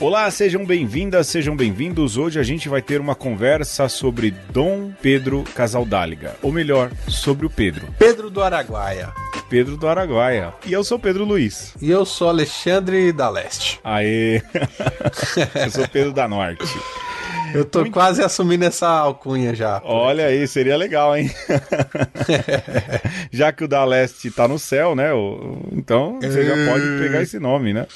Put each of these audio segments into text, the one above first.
Olá, sejam bem-vindas, sejam bem-vindos. Hoje a gente vai ter uma conversa sobre Dom Pedro Casaldáliga, ou melhor, sobre o Pedro. Pedro do Araguaia. Pedro do Araguaia. E eu sou Pedro Luiz. E eu sou Alexandre da Leste. Aê! eu sou Pedro da Norte. Eu tô Muito... quase assumindo essa alcunha já. Olha aí, seria legal, hein? já que o da Leste tá no céu, né? Então você já é. pode pegar esse nome, né?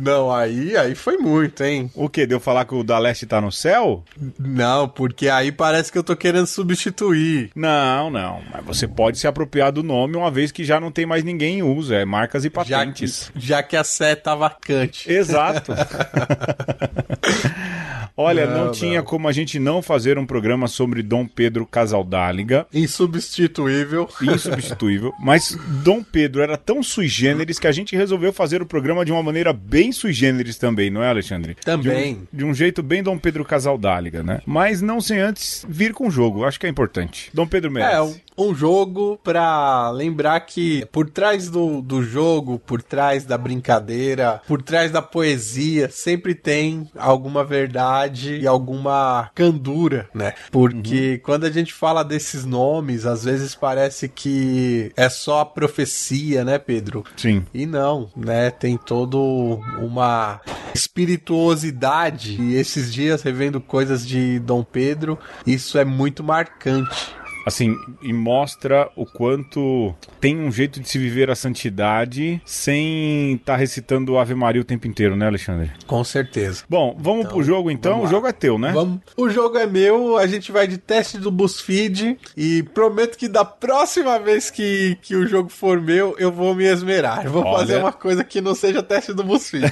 Não, aí, aí foi muito, hein? O que? Deu falar que o da Leste tá no céu? Não, porque aí parece que eu tô querendo substituir. Não, não. Mas você pode se apropriar do nome uma vez que já não tem mais ninguém em uso. É marcas e patentes. Já que, já que a seta tá vacante. Exato. Olha, não, não tinha como a gente não fazer um programa sobre Dom Pedro Casaldáliga. Insubstituível. Insubstituível. mas Dom Pedro era tão sui generis que a gente resolveu fazer o programa de uma maneira bem sui generis também, não é, Alexandre? Também. De um, de um jeito bem Dom Pedro Casaldáliga, né? Mas não sem antes vir com o jogo. Acho que é importante. Dom Pedro merece. É, um jogo para lembrar que por trás do, do jogo, por trás da brincadeira, por trás da poesia, sempre tem alguma verdade e alguma candura, né? Porque uhum. quando a gente fala desses nomes, às vezes parece que é só a profecia, né, Pedro? Sim. E não, né? Tem todo uma espirituosidade. E esses dias, revendo coisas de Dom Pedro, isso é muito marcante assim, e mostra o quanto tem um jeito de se viver a santidade sem estar tá recitando Ave Maria o tempo inteiro, né, Alexandre? Com certeza. Bom, vamos então, pro jogo então. O jogo é teu, né? Vamos. O jogo é meu, a gente vai de teste do BuzzFeed e prometo que da próxima vez que, que o jogo for meu, eu vou me esmerar. Vou olha... fazer uma coisa que não seja teste do BuzzFeed.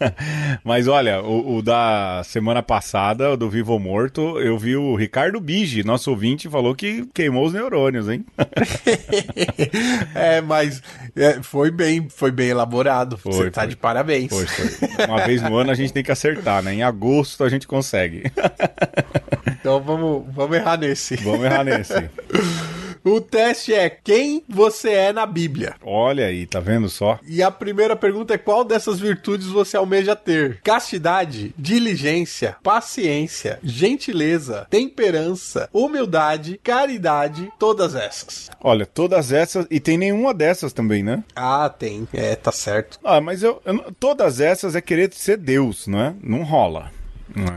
Mas olha, o, o, da semana passada, o do Vivo Morto, eu vi o Ricardo Biji nosso ouvinte, falou que queimou os neurônios, hein? é, mas é, foi bem, foi bem elaborado. Foi, Você tá foi. de parabéns. Foi, foi. Uma vez no ano a gente tem que acertar, né? Em agosto a gente consegue. então vamos, vamos errar nesse. Vamos errar nesse. O teste é quem você é na Bíblia. Olha aí, tá vendo só? E a primeira pergunta é qual dessas virtudes você almeja ter? Castidade, diligência, paciência, gentileza, temperança, humildade, caridade, todas essas. Olha, todas essas e tem nenhuma dessas também, né? Ah, tem. É, tá certo. Ah, mas eu, eu todas essas é querer ser Deus, não é? Não rola.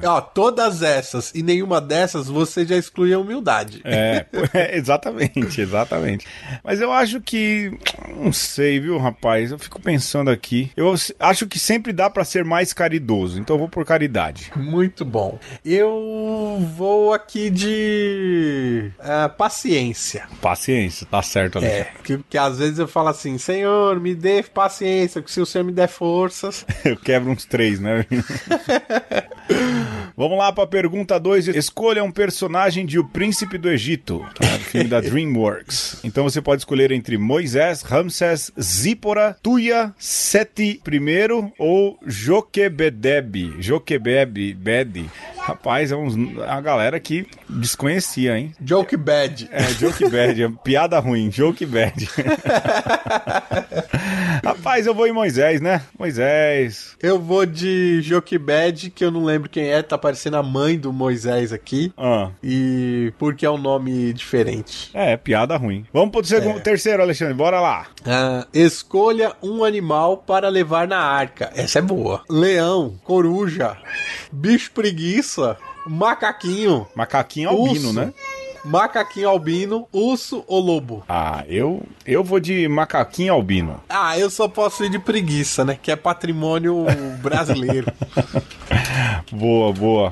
É. Ó, todas essas e nenhuma dessas você já exclui a humildade. É, é, exatamente, exatamente. Mas eu acho que. Não sei, viu, rapaz? Eu fico pensando aqui. Eu acho que sempre dá para ser mais caridoso, então eu vou por caridade. Muito bom. Eu vou aqui de. Uh, paciência. Paciência, tá certo, ali. É, que, que às vezes eu falo assim, Senhor, me dê paciência, que se o Senhor me der forças. eu quebro uns três, né? Vamos lá para a pergunta 2. Escolha um personagem de O Príncipe do Egito, tá? filme da DreamWorks. Então você pode escolher entre Moisés, Ramsés, Zípora, Tuia, Seti I ou Joquebedebe. Joquebebe, Rapaz, é uns, a galera que desconhecia, hein? Joke bad. É, joke bad. É piada ruim. Joke bad. Rapaz, eu vou em Moisés, né? Moisés. Eu vou de joke bad, que eu não lembro quem é, tá aparecendo a mãe do Moisés aqui. Ah. E porque é um nome diferente. É, piada ruim. Vamos pro segundo, é. terceiro, Alexandre, bora lá. Ah, escolha um animal para levar na arca. Essa é boa. Leão, coruja, bicho preguiça, macaquinho. Macaquinho albino, urso, né? macaquinho albino, urso ou lobo? Ah, eu eu vou de macaquinho albino. Ah, eu só posso ir de preguiça, né? Que é patrimônio brasileiro. boa, boa.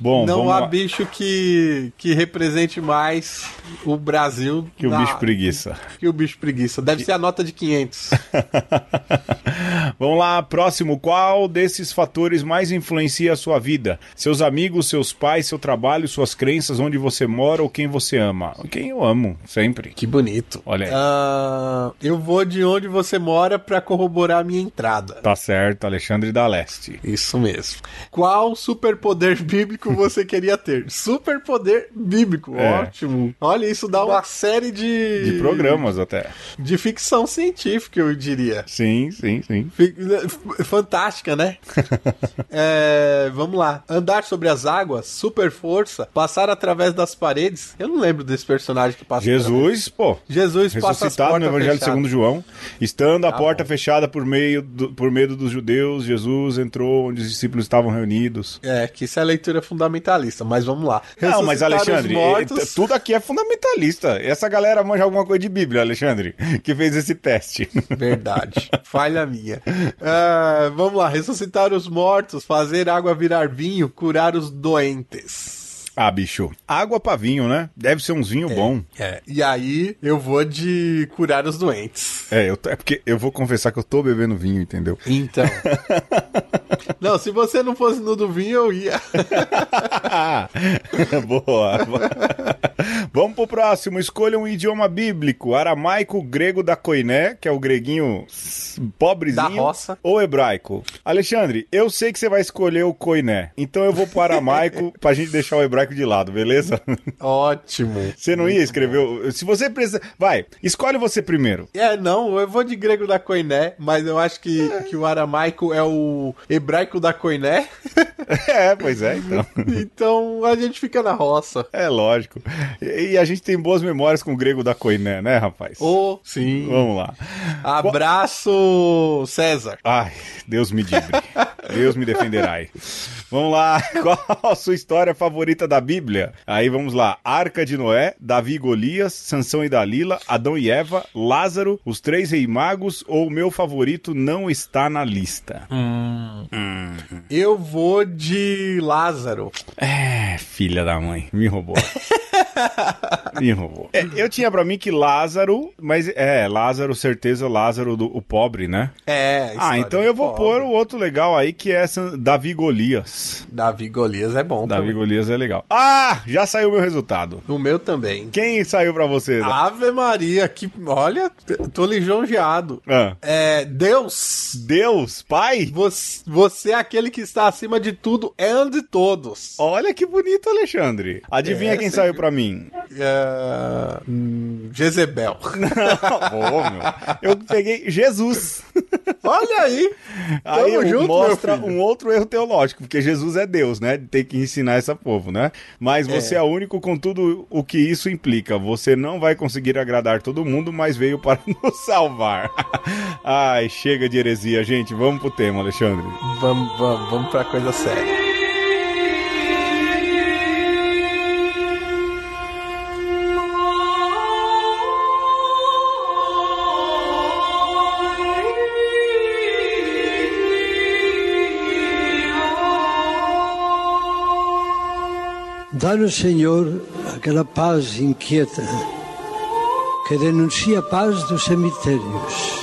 Bom, não há lá. bicho que, que represente mais o Brasil que na... o bicho preguiça. Que o bicho preguiça. Deve que... ser a nota de 500. vamos lá, próximo. Qual desses fatores mais influencia a sua vida? Seus amigos, seus pais, seu trabalho, suas crenças, onde você mora ou quem você ama? Quem eu amo, sempre. Que bonito. Olha aí. Uh, eu vou de onde você mora para corroborar a minha entrada. Tá certo, Alexandre da Leste. Isso mesmo. Qual superpoder bíblico bíblico você queria ter? Superpoder bíblico. É. Ótimo. Olha, isso dá uma série de. De programas até. De ficção científica, eu diria. Sim, sim, sim. Né, fantástica, né? é, vamos lá. Andar sobre as águas, super força, passar através das paredes. Eu não lembro desse personagem que passa. Jesus, pô. Jesus Ressuscitado no Evangelho fechadas. segundo João. Estando a tá porta bom. fechada por meio do, por medo dos judeus, Jesus entrou onde os discípulos estavam reunidos. É, que isso é a leitura fundamental fundamentalista, mas vamos lá. Não, mas Alexandre, mortos... tudo aqui é fundamentalista. Essa galera manja alguma coisa de Bíblia, Alexandre, que fez esse teste. Verdade. Falha minha. Uh, vamos lá. Ressuscitar os mortos, fazer água virar vinho, curar os doentes. Ah, bicho, água pra vinho, né? Deve ser um vinho é, bom. É, e aí eu vou de curar os doentes. É, eu, é porque eu vou confessar que eu tô bebendo vinho, entendeu? Então. não, se você não fosse no do vinho, eu ia. Boa. Vamos pro próximo. Escolha um idioma bíblico: aramaico, grego da coiné, que é o greguinho pobrezinho. Da roça. Ou hebraico. Alexandre, eu sei que você vai escolher o coiné. Então eu vou pro aramaico pra gente deixar o hebraico de lado, beleza? Ótimo. Você não ia escrever. Se você precisa. Vai, escolhe você primeiro. É, não, eu vou de grego da Coiné, mas eu acho que, é. que o aramaico é o hebraico da Coiné. É, pois é, então. então a gente fica na roça. É lógico. E a gente tem boas memórias com o grego da Coiné, né, rapaz? Oh, sim. Vamos lá. Abraço, César. Ai, Deus me livre. Deus me defenderá. Vamos lá. Qual a sua história favorita da da Bíblia. Aí vamos lá: Arca de Noé, Davi e Golias, Sansão e Dalila, Adão e Eva, Lázaro, os três rei magos ou o meu favorito não está na lista? Hum. Hum. Eu vou de Lázaro. É, filha da mãe, me roubou. me roubou. É, eu tinha para mim que Lázaro, mas é, Lázaro, certeza, Lázaro, do, o pobre, né? É. Ah, então eu vou pôr o outro legal aí que é Davi Golias. Davi Golias é bom. Davi também. Golias é legal. Ah, já saiu o meu resultado. O meu também. Quem saiu para você? Ave Maria, que. Olha, tô lisonjeado. Ah. É. Deus. Deus, Pai? Você, você, é aquele que está acima de tudo e de todos. Olha que bonito, Alexandre. Adivinha é, quem saiu para mim? É... Hum, Jezebel. meu. Eu peguei Jesus. Olha aí. Tamo aí junto, mostra um outro erro teológico, porque Jesus é Deus, né? Tem que ensinar esse povo, né? Mas você é. é único com tudo o que isso implica. Você não vai conseguir agradar todo mundo, mas veio para nos salvar. Ai, chega de heresia, gente. Vamos pro tema, Alexandre. Vamos, vamos, vamos pra coisa séria. Dá-nos Senhor aquela paz inquieta que denuncia a paz dos cemitérios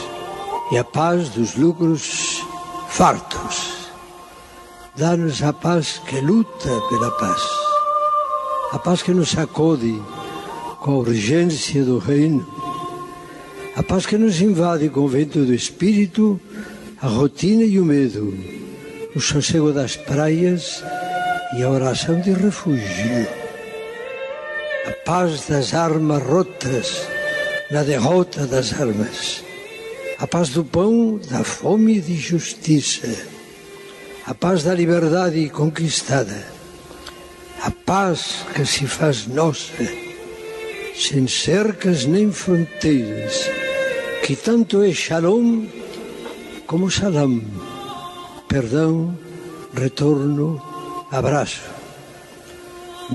e a paz dos lucros fartos. Dá-nos a paz que luta pela paz, a paz que nos acode com a urgência do reino, a paz que nos invade com o vento do espírito, a rotina e o medo, o sossego das praias e a oração de refúgio. A paz das armas rotas na derrota das armas. A paz do pão, da fome e de justiça. A paz da liberdade conquistada. A paz que se faz nossa, sem cercas nem fronteiras, que tanto é shalom como salam. Perdão, retorno, abrazo.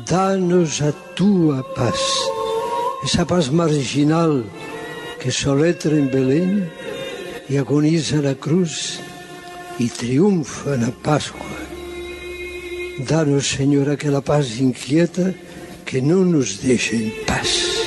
Danos a tua paz, esa paz marginal que soletra em Belém e agoniza na cruz e triunfa na Páscoa. Dá-nos, Senhor, aquela paz inquieta, que não nos deixa em paz.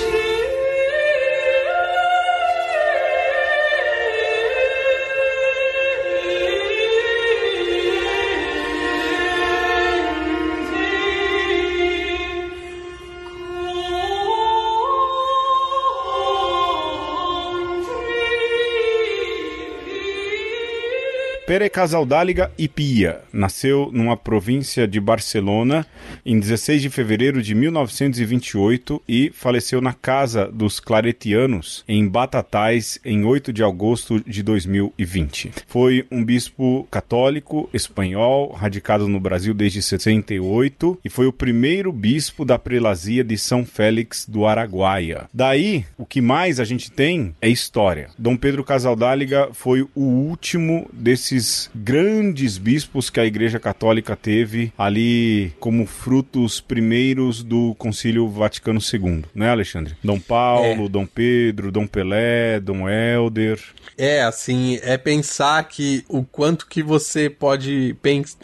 Pere Casaldáliga e Pia nasceu numa província de Barcelona em 16 de fevereiro de 1928 e faleceu na casa dos Claretianos em Batatais em 8 de agosto de 2020. Foi um bispo católico espanhol radicado no Brasil desde 68 e foi o primeiro bispo da prelazia de São Félix do Araguaia. Daí, o que mais a gente tem é história. Dom Pedro Casaldáliga foi o último desses três grandes bispos que a Igreja Católica teve ali como frutos primeiros do Concílio Vaticano II, né, Alexandre? Dom Paulo, é. Dom Pedro, Dom Pelé, Dom Helder. É, assim, é pensar que o quanto que você pode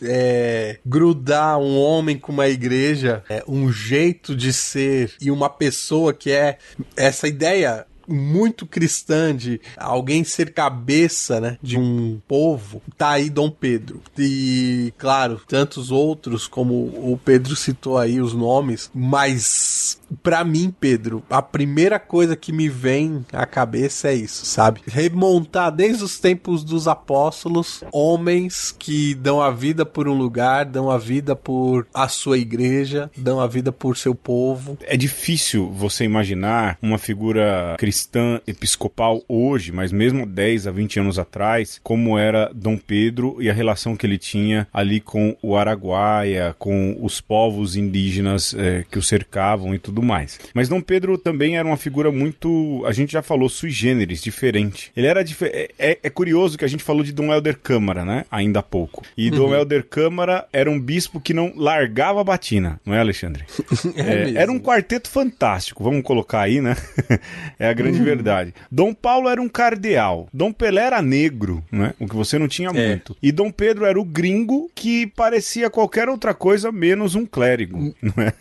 é, grudar um homem com uma igreja, é, um jeito de ser e uma pessoa que é essa ideia muito cristã de alguém ser cabeça, né, de um povo, tá aí Dom Pedro. E, claro, tantos outros, como o Pedro citou aí os nomes, mas para mim, Pedro, a primeira coisa que me vem à cabeça é isso, sabe? Remontar desde os tempos dos apóstolos, homens que dão a vida por um lugar, dão a vida por a sua igreja, dão a vida por seu povo. É difícil você imaginar uma figura cristã episcopal hoje, mas mesmo 10 a 20 anos atrás, como era Dom Pedro e a relação que ele tinha ali com o Araguaia, com os povos indígenas eh, que o cercavam e tudo tudo mais. Mas Dom Pedro também era uma figura muito, a gente já falou, sui generis, diferente. Ele era dif é, é, é, curioso que a gente falou de Dom Helder Câmara, né? Ainda há pouco. E uhum. Dom Helder Câmara era um bispo que não largava a batina, não é, Alexandre? é, é era um quarteto fantástico, vamos colocar aí, né? é a grande uhum. verdade. Dom Paulo era um cardeal. Dom Pelé era negro, né? O que você não tinha é. muito. E Dom Pedro era o gringo que parecia qualquer outra coisa menos um clérigo, hum. não é?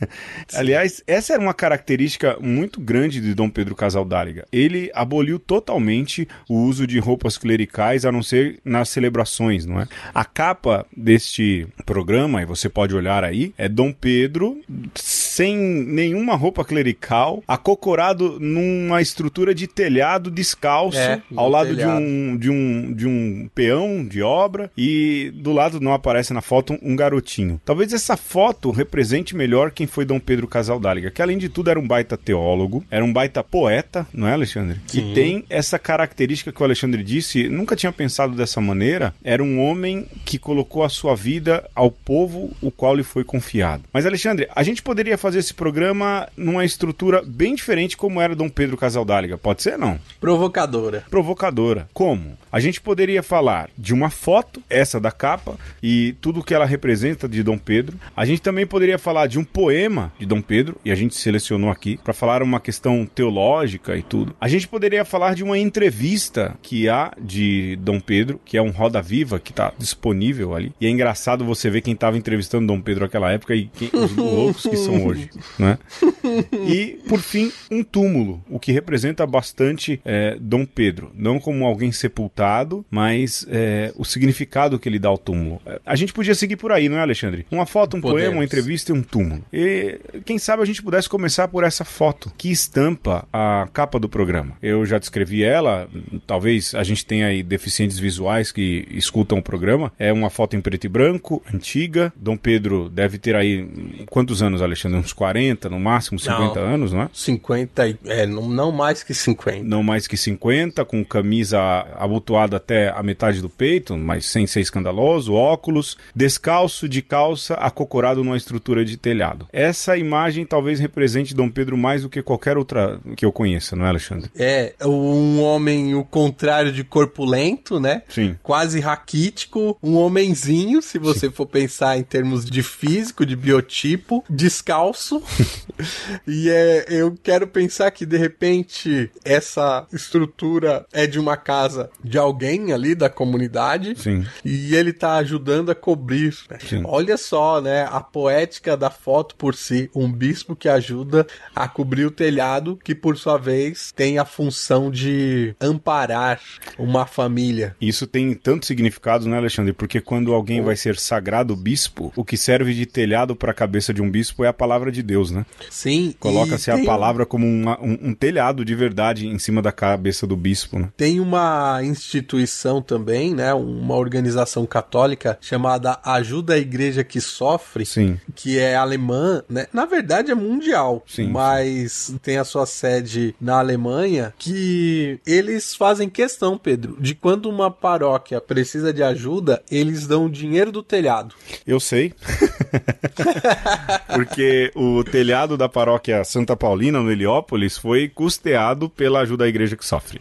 Aliás, essa era uma uma característica muito grande de Dom Pedro Casaldáliga. Ele aboliu totalmente o uso de roupas clericais, a não ser nas celebrações, não é? A capa deste programa, e você pode olhar aí, é Dom Pedro sem nenhuma roupa clerical, acocorado numa estrutura de telhado descalço, é, ao lado de um, de, um, de um peão de obra, e do lado não aparece na foto um garotinho. Talvez essa foto represente melhor quem foi Dom Pedro Casaldáliga, que além além de tudo, era um baita teólogo, era um baita poeta, não é, Alexandre? Sim. tem essa característica que o Alexandre disse, nunca tinha pensado dessa maneira, era um homem que colocou a sua vida ao povo o qual lhe foi confiado. Mas, Alexandre, a gente poderia fazer esse programa numa estrutura bem diferente como era Dom Pedro Casaldáliga, pode ser, não? Provocadora. Provocadora. Como? A gente poderia falar de uma foto, essa da capa, e tudo o que ela representa de Dom Pedro. A gente também poderia falar de um poema de Dom Pedro, e a gente selecionou aqui, para falar uma questão teológica e tudo. A gente poderia falar de uma entrevista que há de Dom Pedro, que é um Roda Viva, que está disponível ali. E é engraçado você ver quem estava entrevistando Dom Pedro naquela época e quem, os loucos que são hoje, né? E, por fim, um túmulo, o que representa bastante é, Dom Pedro, não como alguém sepultado mas é, o significado que ele dá ao túmulo. A gente podia seguir por aí, não é, Alexandre? Uma foto, um Podemos. poema, uma entrevista e um túmulo. E quem sabe a gente pudesse começar por essa foto que estampa a capa do programa. Eu já descrevi ela, talvez a gente tenha aí deficientes visuais que escutam o programa. É uma foto em preto e branco, antiga. Dom Pedro deve ter aí quantos anos, Alexandre? Uns 40, no máximo 50 não, anos, não é? 50, é, não, não mais que 50. Não mais que 50, com camisa abotoada abotoado até a metade do peito, mas sem ser escandaloso, óculos, descalço de calça, acocorado numa estrutura de telhado. Essa imagem talvez represente Dom Pedro mais do que qualquer outra que eu conheça, não é, Alexandre? É, um homem o contrário de corpulento, né? Sim. Quase raquítico, um homenzinho, se você Sim. for pensar em termos de físico, de biotipo, descalço. e é, eu quero pensar que de repente essa estrutura é de uma casa de de alguém ali da comunidade. Sim. E ele tá ajudando a cobrir. Sim. Olha só, né? A poética da foto por si. Um bispo que ajuda a cobrir o telhado, que por sua vez tem a função de amparar uma família. Isso tem tanto significado, né, Alexandre? Porque quando alguém vai ser sagrado bispo, o que serve de telhado para a cabeça de um bispo é a palavra de Deus, né? Sim. Coloca-se a palavra como uma, um, um telhado de verdade em cima da cabeça do bispo, né? Tem uma instituição instituição também, né? Uma organização católica chamada Ajuda a Igreja que Sofre, Sim. que é alemã, né? Na verdade é mundial, Sim. mas tem a sua sede na Alemanha, que eles fazem questão, Pedro, de quando uma paróquia precisa de ajuda, eles dão o dinheiro do telhado. Eu sei. Porque o telhado da paróquia Santa Paulina, no Heliópolis, foi custeado pela ajuda à igreja que sofre.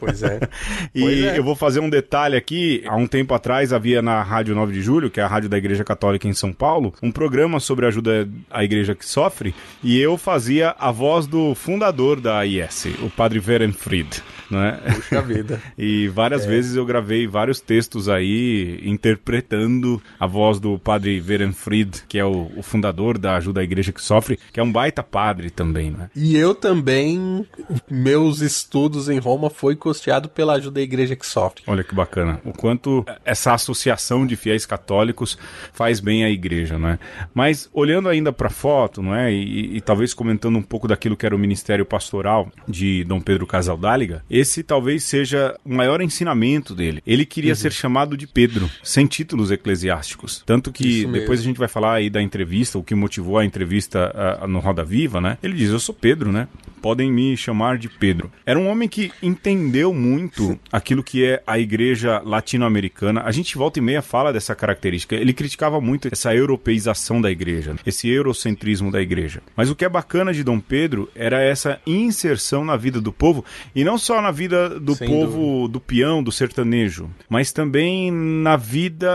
Pois é. e e é. eu vou fazer um detalhe aqui. Há um tempo atrás havia na Rádio 9 de Julho, que é a rádio da Igreja Católica em São Paulo, um programa sobre ajuda à igreja que sofre. E eu fazia a voz do fundador da IS, o padre Verenfried. É? Puxa vida. e várias é. vezes eu gravei vários textos aí interpretando a voz do padre Verenfried, que é o, o, fundador da Ajuda à Igreja que Sofre, que é um baita padre também, né? E eu também, meus estudos em Roma foi custeado pela Ajuda à Igreja que Sofre. Olha que bacana. O quanto essa associação de fiéis católicos faz bem à igreja, é Mas olhando ainda para a foto, não é? E, e, talvez comentando um pouco daquilo que era o ministério pastoral de Dom Pedro Casaldáliga, esse talvez seja o maior ensinamento dele. Ele queria uhum. ser chamado de Pedro, sem títulos eclesiásticos. Tanto que depois a gente vai falar aí da entrevista, o que motivou a entrevista a, a, no Roda Viva, né? Ele diz: Eu sou Pedro, né? Podem me chamar de Pedro. Era um homem que entendeu muito aquilo que é a igreja latino-americana. A gente volta e meia fala dessa característica. Ele criticava muito essa europeização da igreja, né? esse eurocentrismo da igreja. Mas o que é bacana de Dom Pedro era essa inserção na vida do povo e não só na vida do Sem povo, dúvida. do peão, do sertanejo, mas também na vida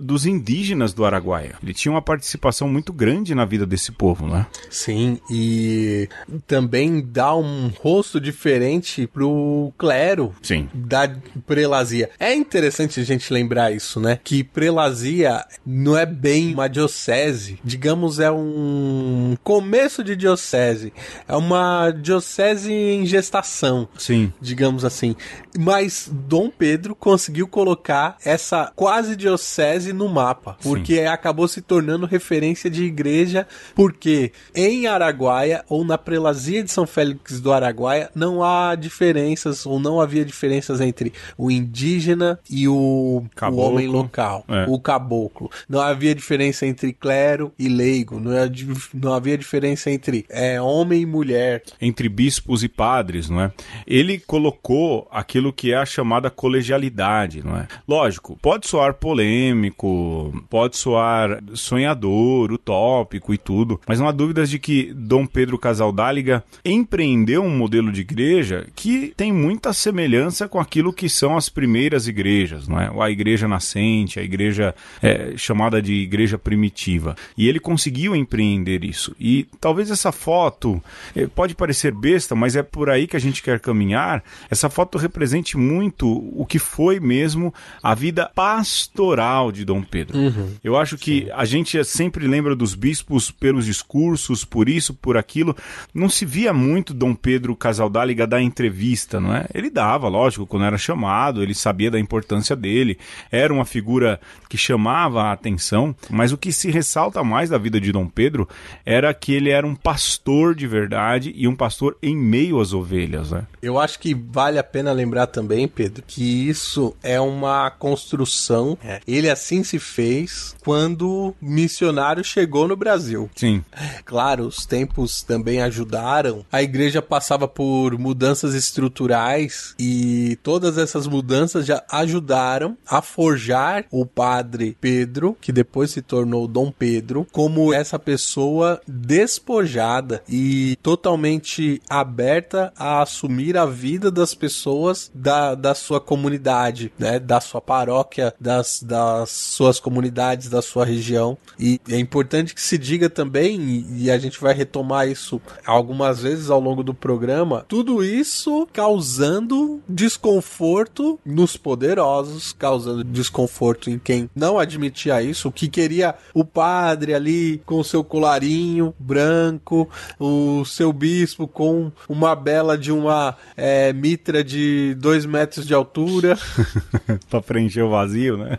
dos indígenas do Araguaia. Ele tinha uma participação muito grande na vida desse povo, né? Sim, e também dá um rosto diferente pro clero Sim. da prelazia. É interessante a gente lembrar isso, né? Que prelazia não é bem uma diocese, digamos, é um começo de diocese, é uma diocese em gestação. Sim digamos assim. Mas Dom Pedro conseguiu colocar essa quase diocese no mapa, porque Sim. acabou se tornando referência de igreja, porque em Araguaia ou na prelazia de São Félix do Araguaia não há diferenças ou não havia diferenças entre o indígena e o, o homem local, é. o caboclo. Não havia diferença entre clero e leigo, não, não havia diferença entre é, homem e mulher, entre bispos e padres, não é? Ele colocou aquilo que é a chamada colegialidade, não é? Lógico, pode soar polêmico, pode soar sonhador, utópico e tudo, mas não há dúvidas de que Dom Pedro Casaldáliga empreendeu um modelo de igreja que tem muita semelhança com aquilo que são as primeiras igrejas, não é? A igreja nascente, a igreja é, chamada de igreja primitiva. E ele conseguiu empreender isso. E talvez essa foto é, pode parecer besta, mas é por aí que a gente quer caminhar lugar, essa foto represente muito o que foi mesmo a vida pastoral de Dom Pedro. Uhum. Eu acho que Sim. a gente sempre lembra dos bispos pelos discursos, por isso, por aquilo. Não se via muito Dom Pedro Casaldáliga dar entrevista, não é? Ele dava, lógico, quando era chamado, ele sabia da importância dele, era uma figura que chamava a atenção, mas o que se ressalta mais da vida de Dom Pedro era que ele era um pastor de verdade e um pastor em meio às ovelhas, né? Eu acho acho que vale a pena lembrar também, Pedro, que isso é uma construção. É. Ele assim se fez quando o missionário chegou no Brasil. Sim. Claro, os tempos também ajudaram. A igreja passava por mudanças estruturais e todas essas mudanças já ajudaram a forjar o padre Pedro, que depois se tornou Dom Pedro, como essa pessoa despojada e totalmente aberta a assumir a vida vida das pessoas da, da sua comunidade, né? Da sua paróquia, das, das suas comunidades, da sua região. E é importante que se diga também, e a gente vai retomar isso algumas vezes ao longo do programa, tudo isso causando desconforto nos poderosos, causando desconforto em quem não admitia isso, que queria o padre ali com seu colarinho branco, o seu bispo com uma bela de uma é, é, mitra de dois metros de altura. pra preencher o vazio, né?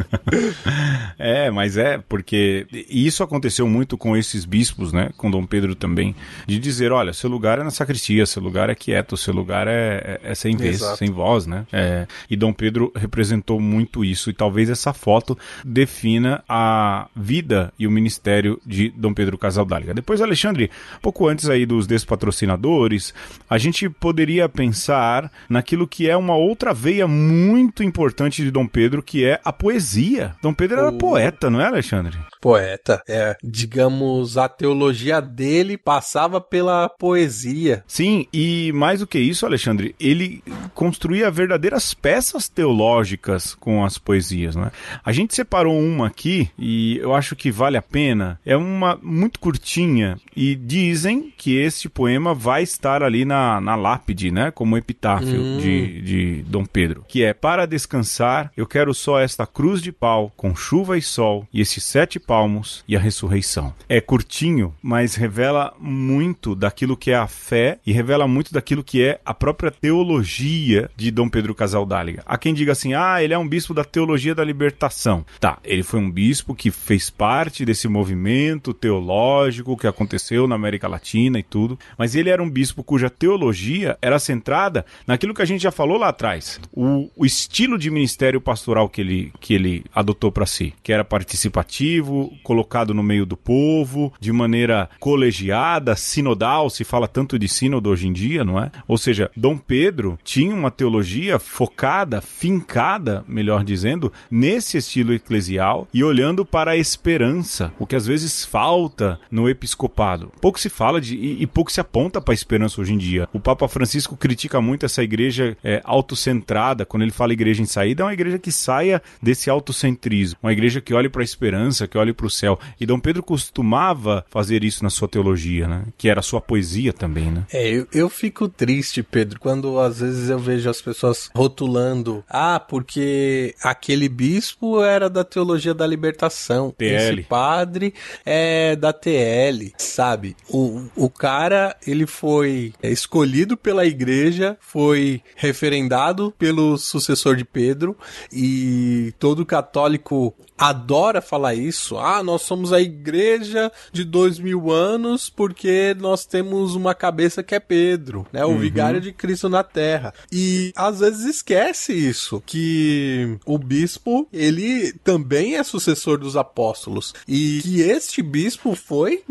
é, mas é, porque isso aconteceu muito com esses bispos, né? Com Dom Pedro também, de dizer: olha, seu lugar é na sacristia, seu lugar é quieto, seu lugar é, é, é sem vez, Exato. sem voz, né? É, e Dom Pedro representou muito isso, e talvez essa foto defina a vida e o ministério de Dom Pedro Casaldáliga. Depois, Alexandre, pouco antes aí dos despatrocinadores, a gente poderia pensar naquilo que é uma outra veia muito importante de Dom Pedro, que é a poesia. Dom Pedro era o... poeta, não é, Alexandre? Poeta. É, digamos, a teologia dele passava pela poesia. Sim, e mais do que isso, Alexandre, ele construía verdadeiras peças teológicas com as poesias, né? A gente separou uma aqui e eu acho que vale a pena. É uma muito curtinha e dizem que este poema vai estar ali na na, na lápide, né? Como epitáfio hum. de, de Dom Pedro. Que é: Para descansar, eu quero só esta cruz de pau, com chuva e sol, e esses sete palmos e a ressurreição. É curtinho, mas revela muito daquilo que é a fé e revela muito daquilo que é a própria teologia de Dom Pedro Casaldáliga. Há quem diga assim: ah, ele é um bispo da teologia da libertação. Tá, ele foi um bispo que fez parte desse movimento teológico que aconteceu na América Latina e tudo, mas ele era um bispo cuja teologia teologia era centrada naquilo que a gente já falou lá atrás. O, o estilo de ministério pastoral que ele, que ele adotou para si, que era participativo, colocado no meio do povo, de maneira colegiada, sinodal, se fala tanto de sínodo hoje em dia, não é? Ou seja, Dom Pedro tinha uma teologia focada, fincada, melhor dizendo, nesse estilo eclesial e olhando para a esperança, o que às vezes falta no episcopado. Pouco se fala de e, e pouco se aponta para a esperança hoje em dia dia. O Papa Francisco critica muito essa igreja é, autocentrada, quando ele fala igreja em saída, é uma igreja que saia desse autocentrismo, uma igreja que olhe para a esperança, que olhe para o céu. E Dom Pedro costumava fazer isso na sua teologia, né? que era a sua poesia também. Né? É, eu, eu fico triste, Pedro, quando às vezes eu vejo as pessoas rotulando, ah, porque aquele bispo era da teologia da libertação, TL. esse padre é da TL, sabe? O, o cara, ele foi é, escolhido pela igreja, foi referendado pelo sucessor de Pedro e todo católico adora falar isso. Ah, nós somos a igreja de dois mil anos porque nós temos uma cabeça que é Pedro, né? O uhum. vigário de Cristo na Terra. E às vezes esquece isso, que o bispo, ele também é sucessor dos apóstolos. E que este bispo foi,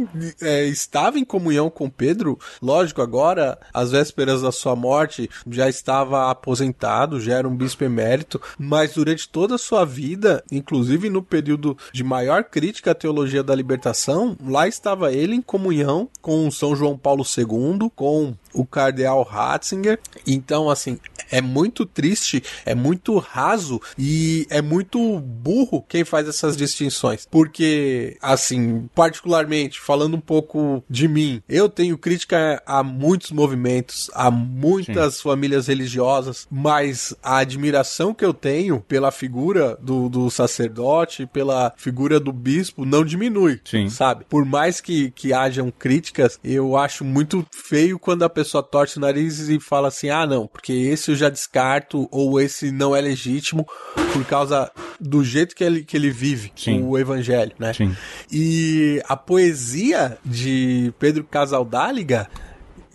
é, estava em comunhão com Pedro, lógico, agora, às vésperas da sua morte, já estava aposentado, já era um bispo emérito, mas durante toda a sua vida, inclusive no período de maior crítica à teologia da libertação, lá estava ele em comunhão com São João Paulo II, com o cardeal Ratzinger. Então, assim, é muito triste, é muito raso e é muito burro quem faz essas distinções. Porque, assim, particularmente, falando um pouco de mim, eu tenho crítica a muitos movimentos, a muitas Sim. famílias religiosas, mas a admiração que eu tenho pela figura do, do sacerdote sacerdote, pela figura do bispo, não diminui, Sim. sabe? Por mais que, que hajam críticas, eu acho muito feio quando a pessoa torce o nariz e fala assim, ah não, porque esse eu já descarto, ou esse não é legítimo, por causa do jeito que ele, que ele vive, Sim. o evangelho, né? Sim. E a poesia de Pedro Casaldáliga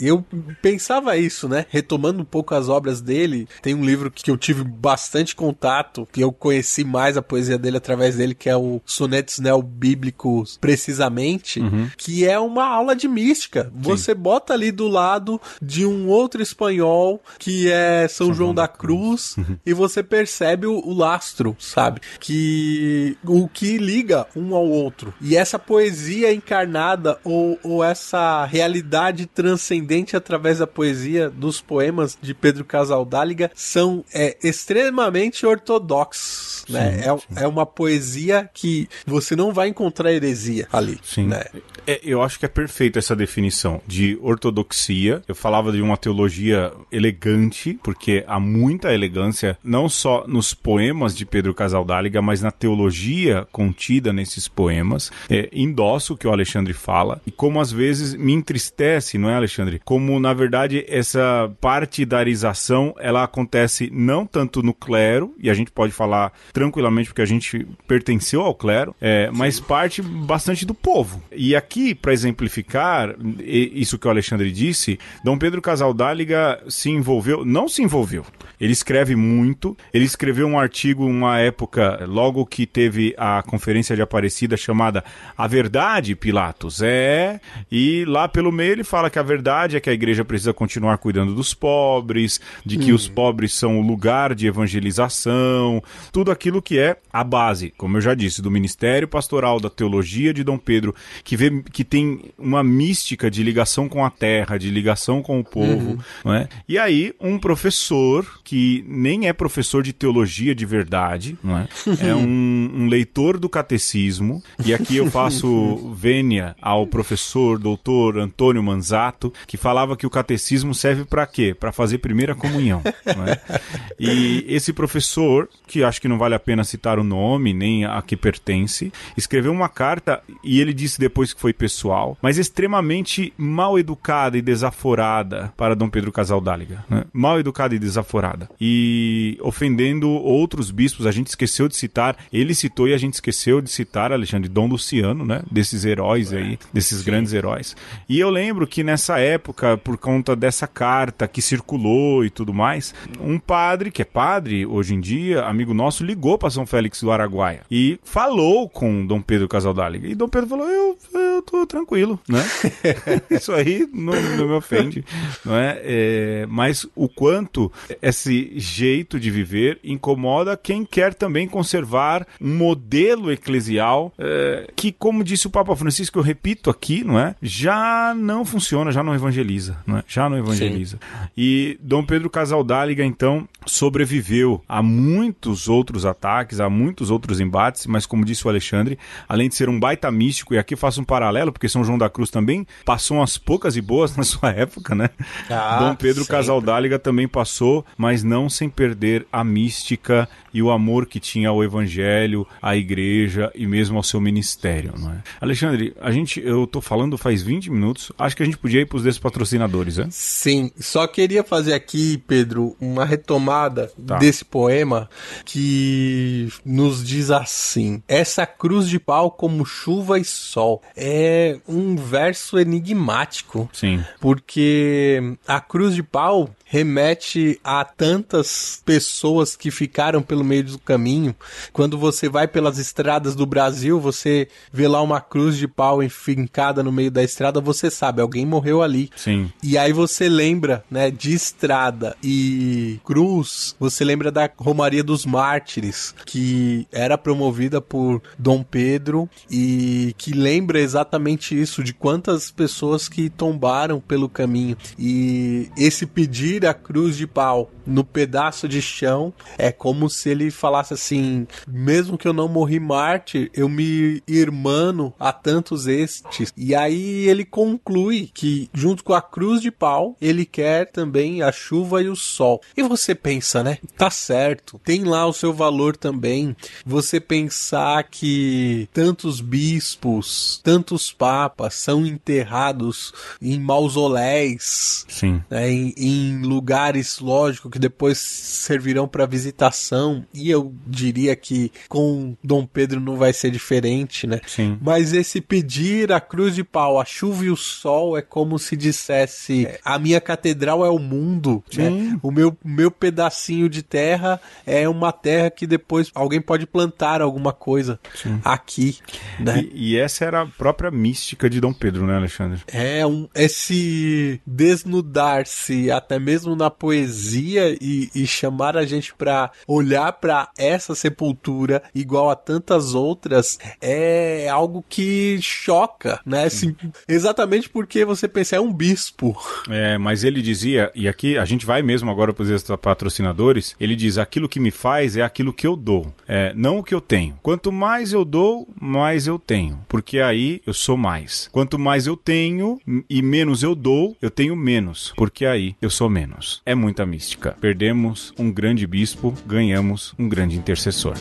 eu pensava isso, né? Retomando um pouco as obras dele, tem um livro que eu tive bastante contato, que eu conheci mais a poesia dele através dele, que é o Sonetos Neobíblicos, precisamente, uhum. que é uma aula de mística. Sim. Você bota ali do lado de um outro espanhol, que é São, São João, João da, Cruz, Cruz. Uhum. e você percebe o, o lastro, sabe? Que o que liga um ao outro. E essa poesia encarnada ou, ou essa realidade transcendente através da poesia dos poemas de Pedro Casaldáliga são é, extremamente ortodoxos, sim, né? É, é uma poesia que você não vai encontrar heresia ali. Sim. Né? É, eu acho que é perfeita essa definição de ortodoxia. Eu falava de uma teologia elegante, porque há muita elegância não só nos poemas de Pedro Casaldáliga, mas na teologia contida nesses poemas. É, endosso o que o Alexandre fala e como às vezes me entristece, não é, Alexandre? como na verdade essa partidarização ela acontece não tanto no clero e a gente pode falar tranquilamente porque a gente pertenceu ao clero, é, mas parte bastante do povo. E aqui para exemplificar isso que o Alexandre disse, Dom Pedro Casaldáliga se envolveu, não se envolveu. Ele escreve muito. Ele escreveu um artigo uma época logo que teve a conferência de Aparecida chamada A Verdade Pilatos é e lá pelo meio ele fala que a verdade verdade é que a igreja precisa continuar cuidando dos pobres, de que hum. os uhum. pobres são o lugar de evangelização, tudo aquilo que é a base, como eu já disse, do ministério pastoral, da teologia de Dom Pedro, que, vê, que tem uma mística de ligação com a terra, de ligação com o povo. Uhum. Não é? E aí, um professor que nem é professor de teologia de verdade, não é? é um, um leitor do catecismo, e aqui eu faço vênia ao professor doutor Antônio Manzato, que falava que o catecismo serve para quê? Para fazer primeira comunhão. É? E esse professor, que acho que não vale a pena citar o nome nem a que pertence, escreveu uma carta e ele disse depois que foi pessoal, mas extremamente mal educada e desaforada para Dom Pedro Casaldáliga. Né? Mal educada e desaforada. E ofendendo outros bispos, a gente esqueceu de citar, ele citou e a gente esqueceu de citar Alexandre Dom Luciano, né? Desses heróis aí, desses Sim. grandes heróis. E eu lembro que nessa época, época, por conta dessa carta que circulou e tudo mais, um padre, que é padre hoje em dia, amigo nosso, ligou para São Félix do Araguaia e falou com Dom Pedro Casaldáliga. E Dom Pedro falou: Eu, eu tô tranquilo, né? Isso aí não, não, me ofende, não é? é? Mas o quanto esse jeito de viver incomoda quem quer também conservar um modelo eclesial é, que, como disse o Papa Francisco, eu repito aqui, não é? Já não funciona, já não é evangeliza, né? já não evangeliza. Sim. E Dom Pedro Casaldáliga, então, sobreviveu a muitos outros ataques, a muitos outros embates, mas como disse o Alexandre, além de ser um baita místico, e aqui faço um paralelo, porque São João da Cruz também passou umas poucas e boas na sua época, né? Ah, Dom Pedro sempre. Casaldáliga também passou, mas não sem perder a mística e o amor que tinha ao evangelho, à igreja e mesmo ao seu ministério, não é? Alexandre, a gente, eu estou falando faz 20 minutos, acho que a gente podia ir para os patrocinadores, né? Sim. Só queria fazer aqui, Pedro, uma retomada tá. desse poema que nos diz assim: Essa cruz de pau como chuva e sol. É um verso enigmático. Sim. Porque a cruz de pau remete a tantas pessoas que ficaram pelo meio do caminho. Quando você vai pelas estradas do Brasil, você vê lá uma cruz de pau enfincada no meio da estrada, você sabe, alguém morreu ali. Sim. E aí você lembra, né, de estrada e cruz, você lembra da Romaria dos Mártires, que era promovida por Dom Pedro e que lembra exatamente isso, de quantas pessoas que tombaram pelo caminho. E esse pedir a cruz de pau no pedaço de chão é como se ele falasse assim: mesmo que eu não morri mártir, eu me irmano a tantos estes. E aí ele conclui que, junto junto com a cruz de pau, ele quer também a chuva e o sol. E você pensa, né? Tá certo. Tem lá o seu valor também. Você pensar que tantos bispos, tantos papas são enterrados em mausoléus, Sim. Né, em, em lugares, lógico, que depois servirão para visitação. E eu diria que com Dom Pedro não vai ser diferente, né? Sim. Mas esse pedir a cruz de pau, a chuva e o sol é como se diz dissesse é. a minha catedral é o mundo, né? o meu, meu pedacinho de terra é uma terra que depois alguém pode plantar alguma coisa Sim. aqui. Né? E, e, essa era a própria mística de Dom Pedro, né, Alexandre? É, um, esse desnudar-se até mesmo na poesia e, e chamar a gente para olhar para essa sepultura igual a tantas outras é algo que choca, né? Assim, exatamente porque você pensa, é um bispo. É, mas ele dizia, e aqui a gente vai mesmo agora para os patrocinadores, ele diz: aquilo que me faz é aquilo que eu dou, é, não o que eu tenho. Quanto mais eu dou, mais eu tenho, porque aí eu sou mais. Quanto mais eu tenho e menos eu dou, eu tenho menos, porque aí eu sou menos. É muita mística. Perdemos um grande bispo, ganhamos um grande intercessor.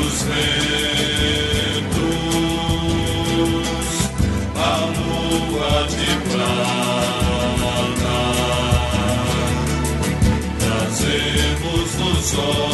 dos ventos, a lua de prata, trazemos nos sol.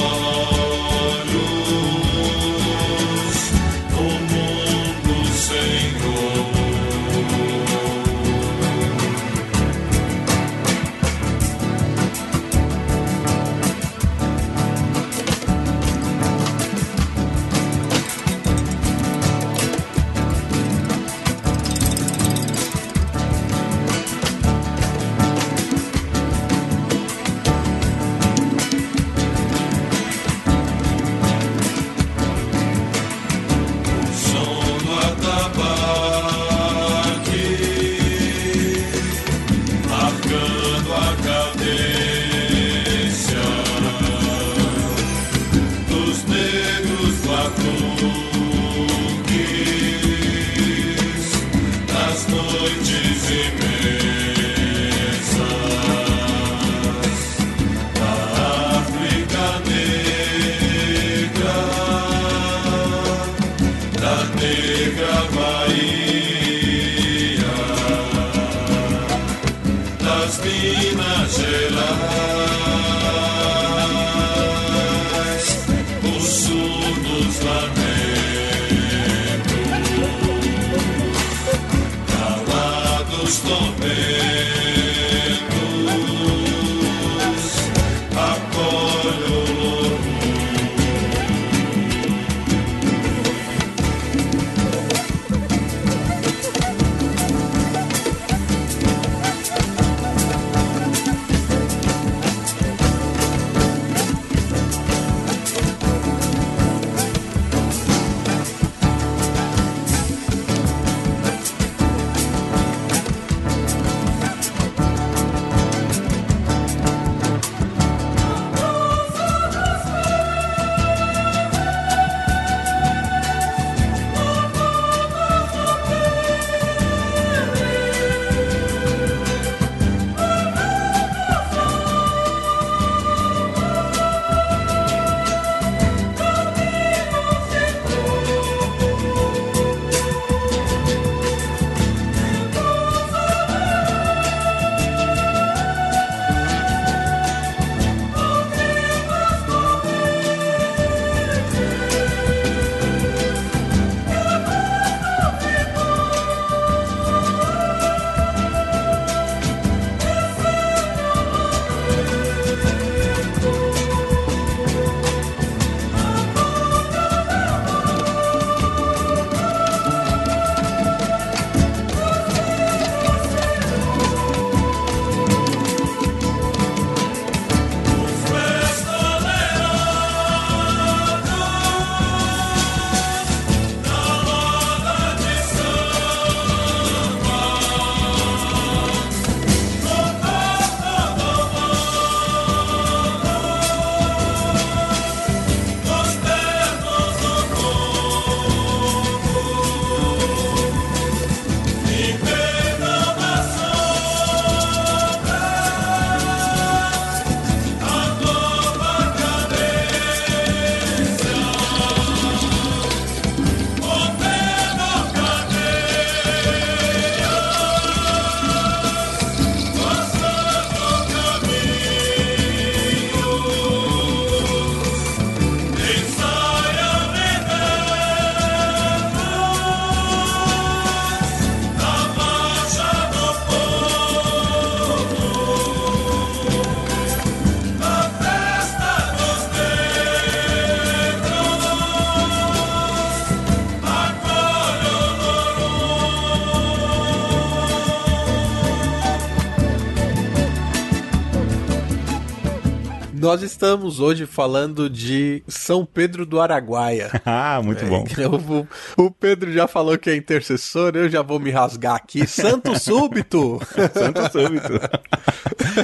nós estamos hoje falando de São Pedro do Araguaia. ah, muito é, bom. Eu, é o, Pedro já falou que é intercessor, eu já vou me rasgar aqui. Santo súbito! Santo súbito.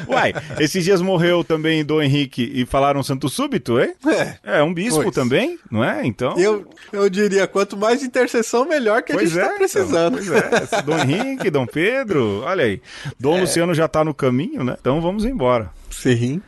Uai, esses dias morreu também Dom Henrique e falaram Santo súbito, hein? É. É, um bispo pois. também, não é? Então. Eu, eu diria, quanto mais intercessão, melhor que pois a gente está é, então. precisando. Então, pois é. Dom Henrique, Dom Pedro, olha aí. Dom é. Luciano já está no caminho, né? Então vamos embora. Serrim.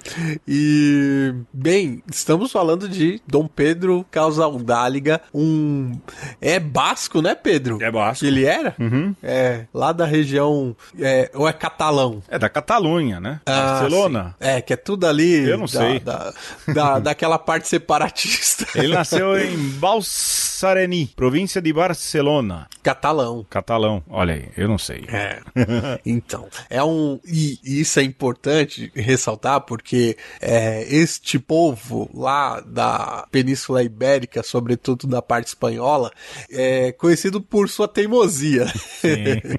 E, bem, estamos falando de Dom Pedro Causaldáliga, um. É basco, né, Pedro? É basco. Ele era? Uhum. É, lá da região. É, ou é catalão? É da Catalunha, né? Ah, Barcelona. Sim. É, que é tudo ali. Eu não da, sei. Da, da daquela parte separatista. Ele nasceu em Balsareni, província de Barcelona. Catalão. Catalão. Olha aí, eu não sei. É. então, é um. E isso é importante ressaltar ressaltar, porque é, este povo lá da Península Ibérica, sobretudo da parte espanhola, é conhecido por sua teimosia.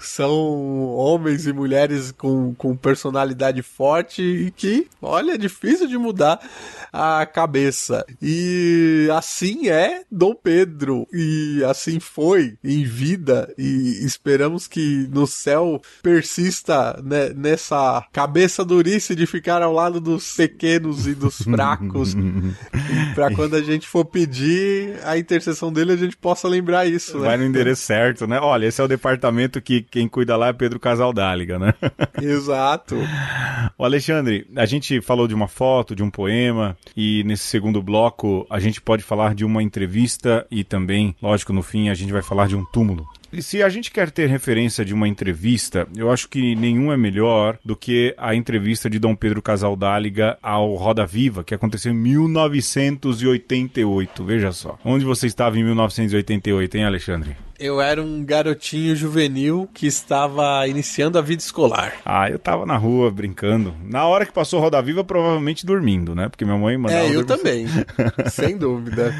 São homens e mulheres com, com personalidade forte e que, olha, é difícil de mudar a cabeça. E assim é Dom Pedro, e assim foi em vida, e esperamos que no céu persista né, nessa cabeça duríssima de ficar ao lado dos pequenos e dos fracos, para quando a gente for pedir a intercessão dele, a gente possa lembrar isso. Né? Vai no endereço certo, né? Olha, esse é o departamento que quem cuida lá é Pedro Casaldáliga, né? Exato. O Alexandre, a gente falou de uma foto, de um poema, e nesse segundo bloco a gente pode falar de uma entrevista e também, lógico, no fim a gente vai falar de um túmulo. E se a gente quer ter referência de uma entrevista, eu acho que nenhum é melhor do que a entrevista de Dom Pedro Casaldáliga ao Roda Viva, que aconteceu em 1988. Veja só. Onde você estava em 1988, hein, Alexandre? Eu era um garotinho juvenil que estava iniciando a vida escolar. Ah, eu estava na rua brincando. Na hora que passou Roda Viva, provavelmente dormindo, né? Porque minha mãe mandava. É, eu também. sem dúvida.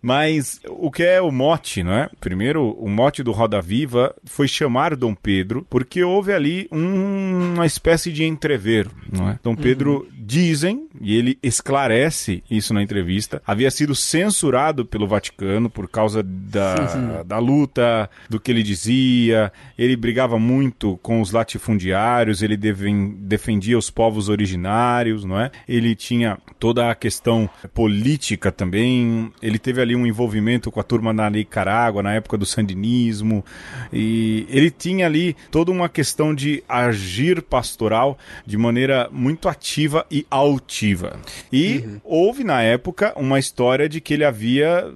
Mas o que é o mote, não é? Primeiro, o mote do Roda Viva foi chamar Dom Pedro porque houve ali um, uma espécie de entrever, não é? Dom Pedro uhum. dizem e ele esclarece isso na entrevista, havia sido censurado pelo Vaticano por causa da, sim, sim. da luta, do que ele dizia. Ele brigava muito com os latifundiários, ele devem, defendia os povos originários, não é? Ele tinha toda a questão política também. Ele teve ali um envolvimento com a turma na Nicarágua, na época do sandinismo. E ele tinha ali toda uma questão de agir pastoral de maneira muito ativa e altiva. E uhum. houve na época uma história de que ele havia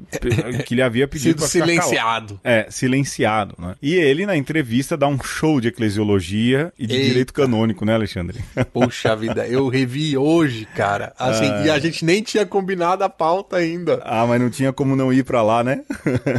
que ele havia pedido para silenciado. É, silenciado, né? E ele na entrevista dá um show de eclesiologia e de Eita. direito canônico, né, Alexandre? Poxa vida, eu revi hoje, cara. Assim, ah. e a gente nem tinha combinado a pauta ainda. Ah, mas não tinha como não ir para lá, né?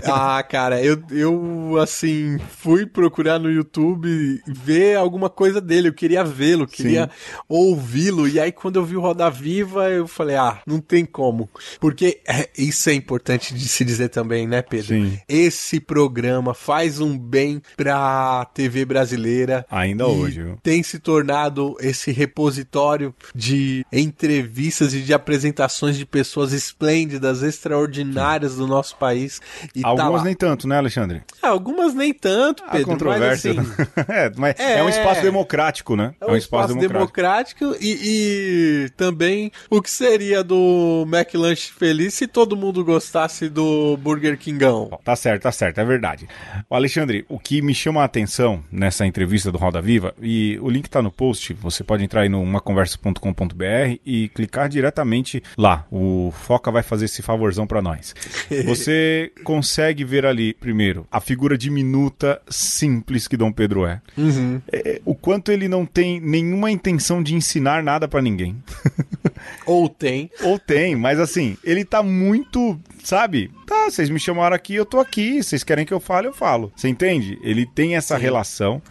ah, cara, eu eu assim, assim, fui procurar no YouTube ver alguma coisa dele. Eu queria vê-lo, queria ouvi-lo. E aí, quando eu vi o Roda Viva, eu falei, ah, não tem como. Porque é, isso é importante de se dizer também, né, Pedro? Sim. Esse programa faz um bem pra TV brasileira. Ainda hoje. Tem se tornado esse repositório de entrevistas e de apresentações de pessoas esplêndidas, extraordinárias Sim. do nosso país. E tá Algumas tá nem tanto, né, Alexandre? É, algumas Algumas nem tanto, Pedro. A controvérsia. Mas, assim, é, mas é, é, um espaço democrático, né? É, é um, é um espaço, espaço, democrático. democrático e, e, também o que seria do McLanche feliz se todo mundo gostasse do Burger Kingão. Tá certo, tá certo, é verdade. O Alexandre, o que me chama a atenção nessa entrevista do Roda Viva, e o link tá no post, você pode entrar aí no umaconversa.com.br e clicar diretamente lá. O Foca vai fazer esse favorzão para nós. Você consegue ver ali, primeiro, a figura de diminuta, simples que Dom Pedro é. Uhum. É, é o quanto ele não tem nenhuma intenção de ensinar nada para ninguém. Ou tem. Ou tem, mas assim, ele tá muito, sabe? Tá, vocês me chamaram aqui, eu tô aqui. Vocês querem que eu fale, eu falo. Você entende? Ele tem essa Sim. relação.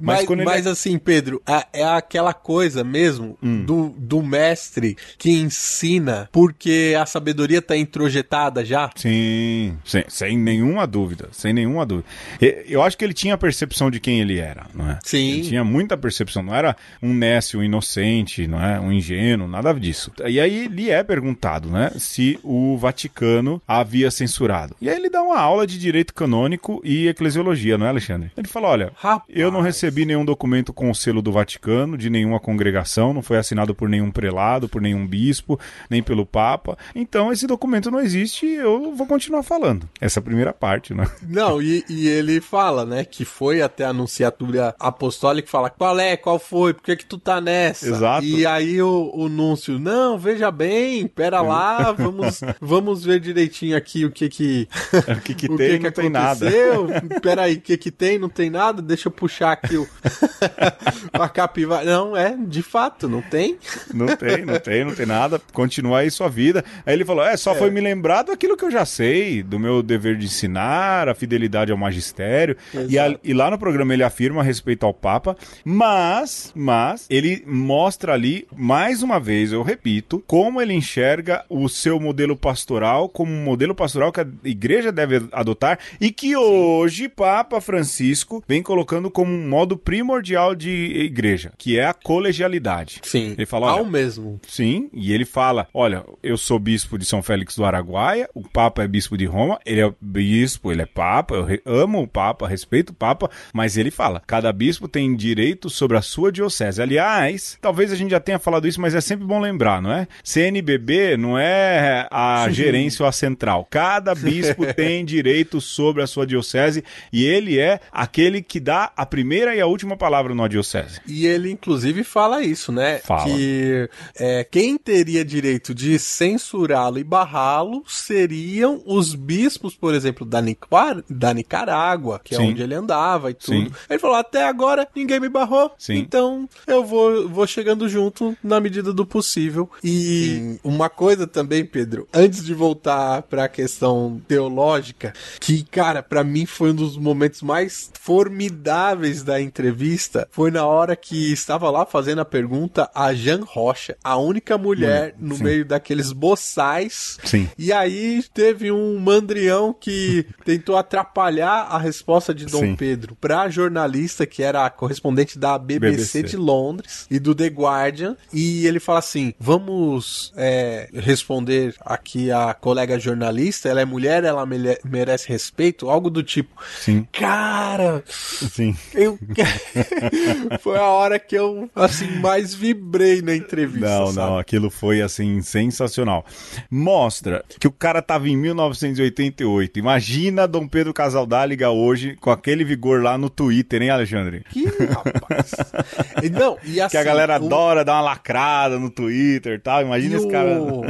Mas, mas, mas é... assim, Pedro, é aquela coisa mesmo hum. do, do mestre que ensina porque a sabedoria está introjetada já. Sim, sem, sem nenhuma dúvida, sem nenhuma dúvida. Eu acho que ele tinha a percepção de quem ele era, não é? Sim. Ele tinha muita percepção, não era um nécio, um inocente, não é? Um ingênuo, nada disso. E aí lhe é perguntado, né, se o Vaticano havia censurado. E aí ele dá uma aula de direito canônico e eclesiologia, não é, Alexandre? Ele fala, olha, Rapaz. eu não recebi recebi nenhum documento com o selo do Vaticano, de nenhuma congregação, não foi assinado por nenhum prelado, por nenhum bispo, nem pelo Papa. Então esse documento não existe e eu vou continuar falando. Essa é primeira parte, né? Não, e, e, ele fala, né, que foi até a anunciatura apostólica e fala qual é, qual foi, por que que tu tá nessa? Exato. E aí o, o núncio, não, veja bem, pera lá, vamos, vamos ver direitinho aqui o que que... o que que o tem, que não que tem nada. Pera aí, o que que tem, não tem nada, deixa eu puxar aqui Brasil. a capivara. Não, é, de fato, não tem. Não tem, não tem, não tem nada. Continua aí sua vida. Aí ele falou: é, só é. foi me lembrado daquilo que eu já sei, do meu dever de ensinar, a fidelidade ao magistério. E, a, e, lá no programa ele afirma a respeito ao Papa, mas, mas, ele mostra ali, mais uma vez, eu repito, como ele enxerga o seu modelo pastoral como um modelo pastoral que a igreja deve adotar e que Sim. hoje Papa Francisco vem colocando como um modo do primordial de igreja, que é a colegialidade. Sim. Ele fala, ao mesmo. Sim, e ele fala, olha, eu sou bispo de São Félix do Araguaia, o Papa é bispo de Roma, ele é bispo, ele é Papa, eu amo o Papa, respeito o Papa, mas ele fala, cada bispo tem direito sobre a sua diocese. Aliás, talvez a gente já tenha falado isso, mas é sempre bom lembrar, não é? CNBB não é a gerência ou a central. Cada bispo tem direito sobre a sua diocese e ele é aquele que dá a primeira e a última palavra no Adil E ele, inclusive, fala isso, né? Fala. Que é, quem teria direito de censurá-lo e barrá-lo seriam os bispos, por exemplo, da, Nicar da Nicarágua, que é Sim. é onde ele andava e tudo. Sim. Ele falou: até agora ninguém me barrou, Sim. então eu vou, vou chegando junto na medida do possível. E uma coisa também, Pedro, antes de voltar para a questão teológica, que, cara, para mim foi um dos momentos mais formidáveis da entrevista foi na hora que estava lá fazendo a pergunta a Jan Rocha, a única mulher hum, no sim. meio daqueles boçais. Sim. E aí teve um mandrião que tentou atrapalhar a resposta de Dom sim. Pedro a jornalista que era a correspondente da BBC, BBC, de Londres e do The Guardian. E ele fala assim: vamos é, responder aqui a colega jornalista, ela é mulher, ela merece respeito, algo do tipo. Sim. Cara! Sim. Eu foi a hora que eu assim mais vibrei na entrevista. Não, sabe? não, aquilo foi assim sensacional. Mostra que o cara tava em 1988. Imagina Dom Pedro Casaldáliga hoje com aquele vigor lá no Twitter, hein, Alexandre? Que rapaz. não, e assim, que a assim, galera o... adora dar uma lacrada no Twitter tal. Imagina e esse cara. O...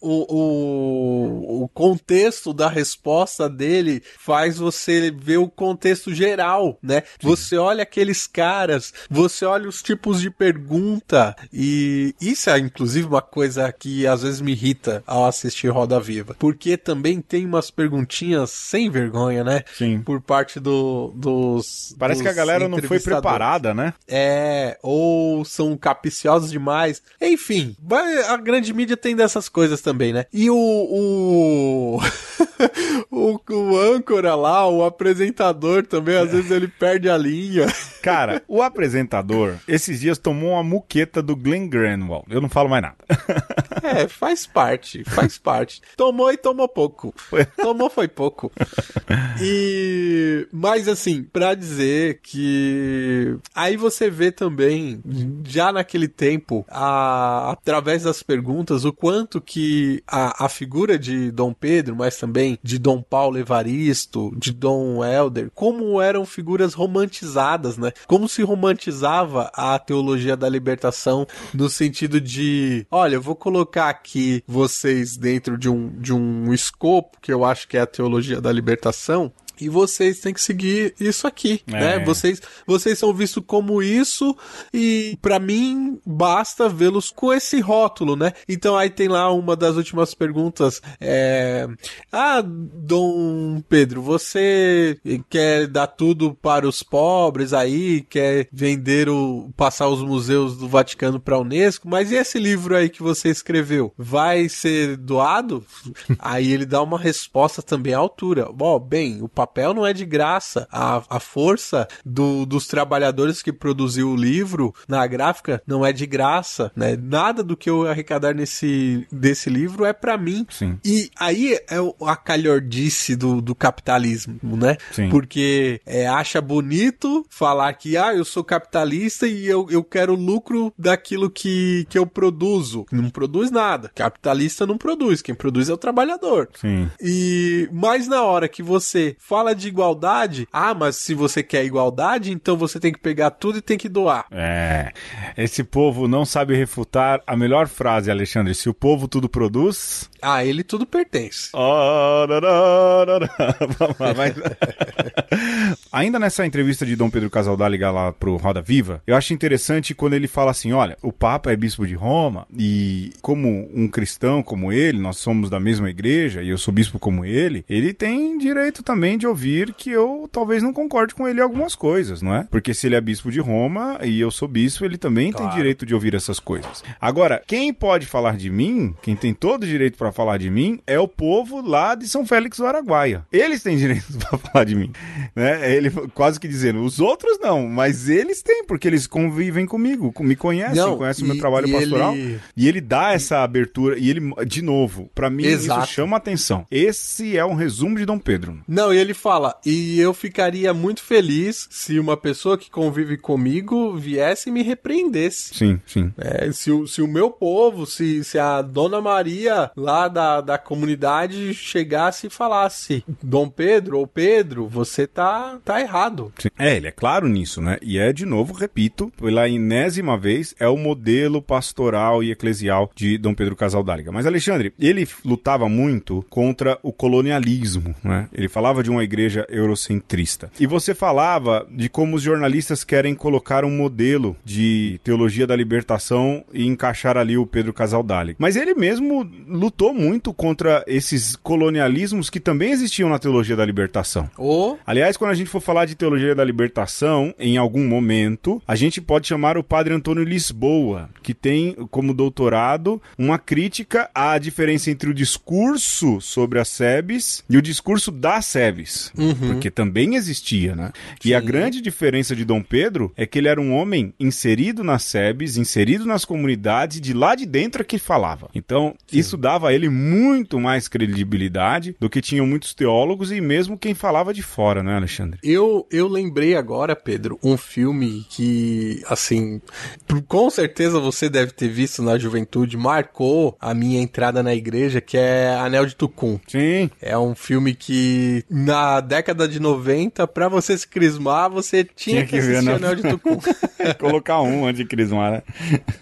o, o, o contexto da resposta dele faz você ver o contexto geral, né? Sim. Você olha aqueles caras, você olha os tipos de pergunta e isso é inclusive uma coisa que às vezes me irrita ao assistir Roda Viva, porque também tem umas perguntinhas sem vergonha, né? Sim. Por parte do, dos. Parece dos que a galera não foi preparada, né? É, ou são capiciosos demais. Enfim, a grande mídia tem dessas coisas também, né? E o. O, o, o âncora lá, o apresentador também, às é. vezes ele perde a linha. Cara, o apresentador, esses dias, tomou uma muqueta do Glenn Granwald. Eu não falo mais nada. É, faz parte, faz parte. Tomou e tomou pouco. Tomou foi pouco. E. Mas, assim, pra dizer que. Aí você vê também, já naquele tempo, a... através das perguntas, o quanto que a... a figura de Dom Pedro, mas também de Dom Paulo Evaristo, de Dom Helder, como eram figuras romantizadas né? Como se romantizava a teologia da libertação no sentido de, olha, eu vou colocar aqui vocês dentro de um, de um escopo que eu acho que é a teologia da libertação, e vocês têm que seguir isso aqui, é. né? Vocês, vocês são vistos como isso e para mim basta vê-los com esse rótulo, né? Então aí tem lá uma das últimas perguntas, é... ah, Dom Pedro, você quer dar tudo para os pobres aí, quer vender o passar os museus do Vaticano para a UNESCO, mas e esse livro aí que você escreveu, vai ser doado? aí ele dá uma resposta também à altura. Bom, bem, o papel papel não é de graça. A, a força do, dos trabalhadores que produziu o livro na gráfica não é de graça, né? Nada do que eu arrecadar nesse desse livro é para mim. Sim. E aí é a calhordice do, do capitalismo, né? Sim. Porque é, acha bonito falar que, ah, eu sou capitalista e eu, eu quero lucro daquilo que, que eu produzo. Não produz nada. Capitalista não produz. Quem produz é o trabalhador. Sim. E, mas na hora que você fala fala de igualdade, ah, mas se você quer igualdade, então você tem que pegar tudo e tem que doar. É. Esse povo não sabe refutar a melhor frase, Alexandre. Se o povo tudo produz. A ah, ele tudo pertence. Oh, não, não, não, não. Mas... Ainda nessa entrevista de Dom Pedro ligar lá pro Roda Viva, eu acho interessante quando ele fala assim, olha, o Papa é bispo de Roma e como um cristão como ele, nós somos da mesma igreja e eu sou bispo como ele, ele tem direito também de ouvir que eu talvez não concorde com ele em algumas coisas, não é? Porque se ele é bispo de Roma e eu sou bispo, ele também claro. tem direito de ouvir essas coisas. Agora, quem pode falar de mim, quem tem todo o direito para falar de mim, é o povo lá de São Félix do Araguaia. Eles têm direito para falar de mim, né? Ele ele quase que dizendo, os outros não, mas eles têm, porque eles convivem comigo, me conhecem, não, conhecem o meu trabalho e pastoral. Ele... E ele dá essa abertura, e ele, de novo, para mim Exato. isso chama atenção. Esse é um resumo de Dom Pedro. Não, e ele fala, e eu ficaria muito feliz se uma pessoa que convive comigo viesse e me repreendesse. Sim, sim. É, se, o, se o meu povo, se, se a Dona Maria lá da, da comunidade chegasse e falasse, Dom Pedro ou Pedro, você tá tá errado. Sim. É, ele é claro nisso, né? E é, de novo, repito, pela enésima vez, é o modelo pastoral e eclesial de Dom Pedro Casal Mas Alexandre, ele lutava muito contra o colonialismo, né? Ele falava de uma igreja eurocentrista. E você falava de como os jornalistas querem colocar um modelo de teologia da libertação e encaixar ali o Pedro Casal Mas ele mesmo lutou muito contra esses colonialismos que também existiam na teologia da libertação. Oh. Aliás, quando a gente for falar de teologia da libertação, em algum momento, a gente pode chamar o padre Antônio Lisboa, que tem como doutorado uma crítica à diferença entre o discurso sobre a SEBS e o discurso da SEBS, uhum. porque também existia, né? Sim. E a grande diferença de Dom Pedro é que ele era um homem inserido na SEBS, inserido nas comunidades, de lá de dentro é que falava. Então, Sim. isso dava a ele muito mais credibilidade do que tinham muitos teólogos e mesmo quem falava de fora, né, Alexandre? eu, eu lembrei agora, Pedro, um filme que, assim, com certeza você deve ter visto na juventude, marcou a minha entrada na igreja, que é Anel de Tucum. Sim. É um filme que, na década de 90, pra você se crismar, você tinha, tinha que, que ver né? Anel de Tucum. Colocar um antes de crismar, né?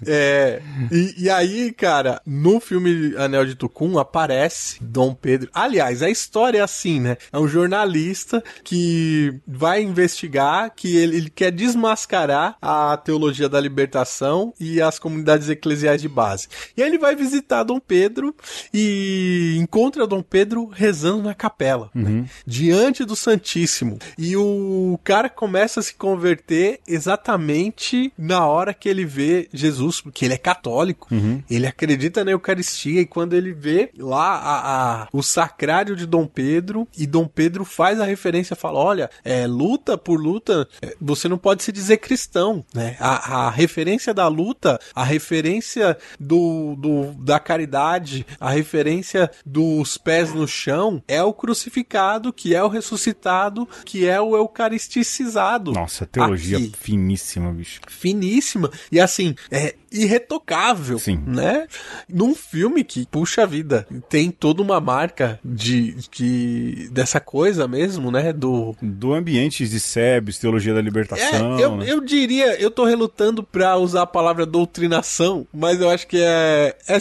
É. E, e aí, cara, no filme Anel de Tucum aparece Dom Pedro. Aliás, a história é assim, né? É um jornalista que vai investigar, que ele, ele quer desmascarar a teologia da libertação e as comunidades eclesiais de base. E aí ele vai visitar Dom Pedro e encontra Dom Pedro rezando na capela, né? uhum. né? diante do Santíssimo. E o cara começa a se converter exatamente na hora que ele vê Jesus, porque ele é católico, uhum. ele acredita na Eucaristia e quando ele vê lá a, a, o sacrário de Dom Pedro e Dom Pedro faz a referência, fala, olha, é, luta por luta, é, você não pode se dizer cristão, né? A, a referência da luta, a referência do, do, da caridade, a referência dos pés no chão é o crucificado, que é o ressuscitado, que é o eucaristicizado. Nossa, teologia Aqui. finíssima, bicho. Finíssima. E assim, é, irretocável, Sim. né? Num filme que, puxa vida, tem toda uma marca de que dessa coisa mesmo, né? Do, do ambiente de Sebes, teologia da libertação. É, eu, né? eu diria, eu tô relutando pra usar a palavra doutrinação, mas eu acho que é. é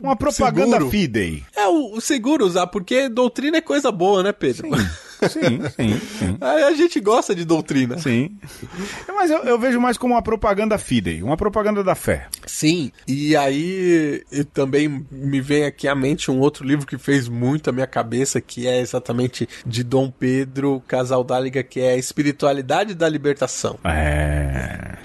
uma propaganda seguro. fidei. É o, o seguro usar, porque doutrina é coisa boa, né, Pedro? Sim. Sim, sim, sim. A gente gosta de doutrina. Sim. Mas eu, eu, vejo mais como uma propaganda fidei, uma propaganda da fé. Sim. E aí também me vem aqui à mente um outro livro que fez muito a minha cabeça, que é exatamente de Dom Pedro Casaldáliga, que é a Espiritualidade da Libertação. É.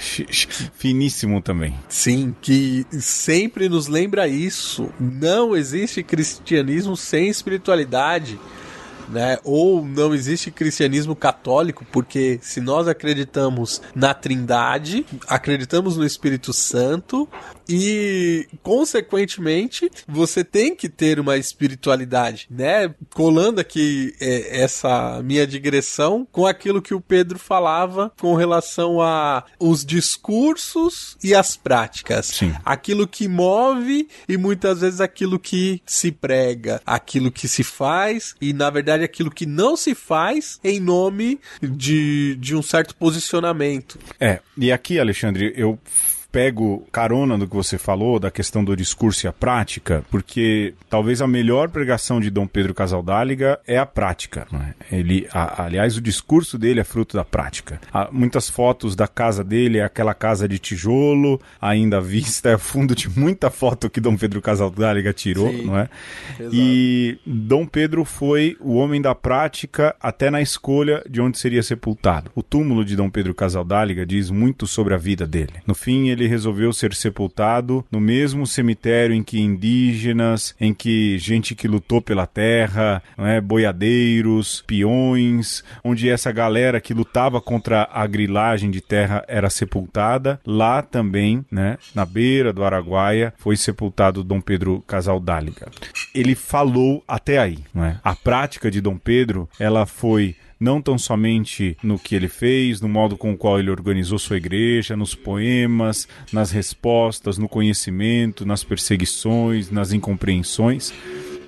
Finíssimo também. Sim, que sempre nos lembra isso. Não existe cristianismo sem espiritualidade né? Ou não existe cristianismo católico, porque se nós acreditamos na Trindade, acreditamos no Espírito Santo e, consequentemente, você tem que ter uma espiritualidade, né? Colando aqui é, essa minha digressão com aquilo que o Pedro falava com relação a os discursos e as práticas, Sim. aquilo que move e muitas vezes aquilo que se prega, aquilo que se faz e, na verdade, aquilo que não se faz em nome de, de um certo posicionamento. É, e aqui, Alexandre, eu pego carona do que você falou, da questão do discurso e a prática, porque talvez a melhor pregação de Dom Pedro Casaldáliga é a prática. Né? Ele, a, aliás, o discurso dele é fruto da prática. Há muitas fotos da casa dele, é aquela casa de tijolo, ainda à vista, é fundo de muita foto que Dom Pedro Casaldáliga tirou, Sim, não é? E Dom Pedro foi o homem da prática até na escolha de onde seria sepultado. O túmulo de Dom Pedro Casaldáliga diz muito sobre a vida dele. No fim, ele ele resolveu ser sepultado no mesmo cemitério em que indígenas, em que gente que lutou pela terra, né, boiadeiros, peões, onde essa galera que lutava contra a grilagem de terra era sepultada. Lá também, né, na beira do Araguaia, foi sepultado Dom Pedro Casaldáliga. Ele falou até aí. Né? A prática de Dom Pedro, ela foi não tão somente no que ele fez, no modo com o qual ele organizou sua igreja, nos poemas, nas respostas, no conhecimento, nas perseguições, nas incompreensões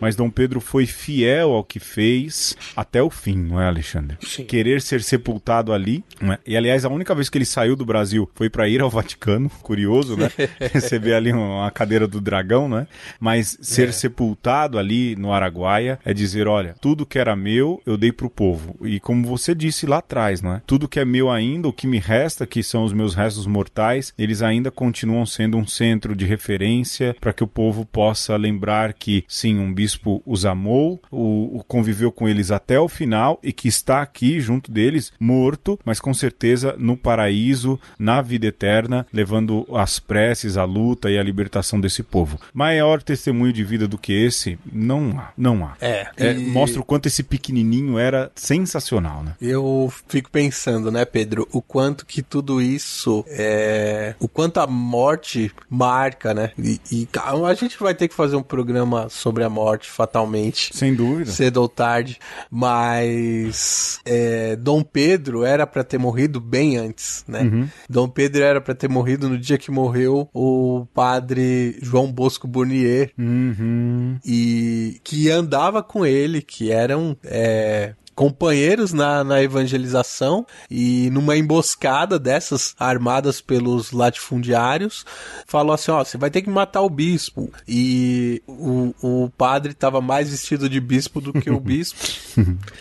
mas Dom Pedro foi fiel ao que fez até o fim, não é, Alexandre? Sim. Querer ser sepultado ali. É? E aliás, a única vez que ele saiu do Brasil foi para ir ao Vaticano. Curioso, né? Receber ali uma cadeira do dragão, né? Mas ser é. sepultado ali no Araguaia é dizer: olha, tudo que era meu eu dei para o povo. E como você disse lá atrás, não é? Tudo que é meu ainda, o que me resta, que são os meus restos mortais, eles ainda continuam sendo um centro de referência para que o povo possa lembrar que, sim, um bispo bispo os amou, o, o conviveu com eles até o final e que está aqui junto deles, morto, mas com certeza no paraíso, na vida eterna, levando as preces, a luta e a libertação desse povo. Maior testemunho de vida do que esse, não há. Não há. É. é Mostra o quanto esse pequenininho era sensacional, né? Eu fico pensando, né, Pedro, o quanto que tudo isso é. O quanto a morte marca, né? E, e a gente vai ter que fazer um programa sobre a morte morte, fatalmente. Sem dúvida. Cedo ou tarde. Mas é, Dom Pedro era para ter morrido bem antes, né? Uhum. Dom Pedro era para ter morrido no dia que morreu o padre João Bosco Burnier. Uhum. E que andava com ele, que era um. É, companheiros na, na evangelização e numa emboscada dessas armadas pelos latifundiários, falou assim: ó, você vai ter que matar o bispo. E o, o padre estava mais vestido de bispo do que o bispo